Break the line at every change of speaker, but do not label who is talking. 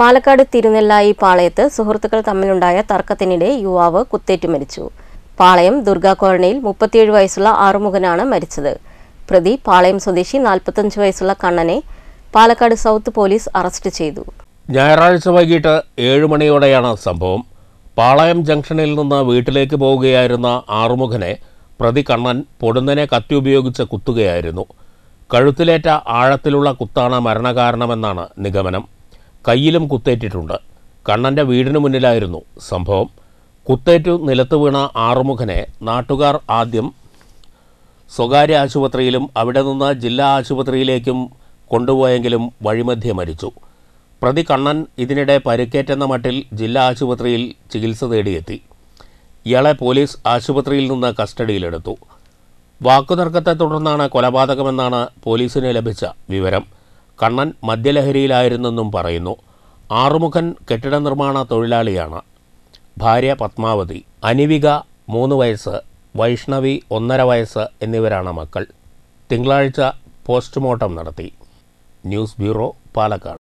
പാലക്കാട് തിരുനെല്ലായി പാളയത്ത് സുഹൃത്തുക്കൾ തമ്മിലുണ്ടായ തർക്കത്തിനിടെ യുവാവ് കുത്തേറ്റു മരിച്ചു പാളയം ദുർഗാ കോളനിയിൽ മുപ്പത്തിയേഴ് വയസ്സുള്ള ആറുമുഖനാണ് മരിച്ചത് പ്രതി പാളയം സ്വദേശി നാൽപ്പത്തഞ്ച് വയസ്സുള്ള കണ്ണനെ പാലക്കാട് സൗത്ത് പോലീസ് അറസ്റ്റ് ചെയ്തു
ഞായറാഴ്ച വൈകിട്ട് ഏഴു മണിയോടെയാണ് സംഭവം പാളയം ജംഗ്ഷനിൽ നിന്ന് വീട്ടിലേക്ക് പോവുകയായിരുന്ന ആറുമുഖനെ പ്രതി കണ്ണൻ പൊടുന്നനെ കത്തി ഉപയോഗിച്ച് കുത്തുകയായിരുന്നു കഴുത്തിലേറ്റ ആഴത്തിലുള്ള കുത്താണ് മരണകാരണമെന്നാണ് നിഗമനം കയ്യിലും കുത്തേറ്റിട്ടുണ്ട് കണ്ണൻ്റെ വീടിന് മുന്നിലായിരുന്നു സംഭവം കുത്തേറ്റു നിലത്ത് വീണ ആറുമുഖനെ നാട്ടുകാർ ആദ്യം സ്വകാര്യ ആശുപത്രിയിലും അവിടെ നിന്ന് ജില്ലാ ആശുപത്രിയിലേക്കും കൊണ്ടുപോയെങ്കിലും വഴിമധ്യ മരിച്ചു പ്രതി കണ്ണൻ ഇതിനിടെ പരുക്കേറ്റെന്ന മട്ടിൽ ജില്ലാ ആശുപത്രിയിൽ ചികിത്സ തേടിയെത്തി ഇയാളെ പോലീസ് ആശുപത്രിയിൽ നിന്ന് കസ്റ്റഡിയിലെടുത്തു വാക്കുതർക്കത്തെ തുടർന്നാണ് കൊലപാതകമെന്നാണ് പോലീസിന് ലഭിച്ച വിവരം കണ്ണൻ മദ്യലഹരിയിലായിരുന്നെന്നും പറയുന്നു ആറുമുഖൻ കെട്ടിട നിർമ്മാണ തൊഴിലാളിയാണ് ഭാര്യ പത്മാവതി അനിവിക മൂന്ന് വയസ്സ് വൈഷ്ണവി ഒന്നര വയസ്സ് എന്നിവരാണ് മക്കൾ തിങ്കളാഴ്ച പോസ്റ്റ്മോർട്ടം നടത്തി ന്യൂസ് ബ്യൂറോ പാലക്കാട്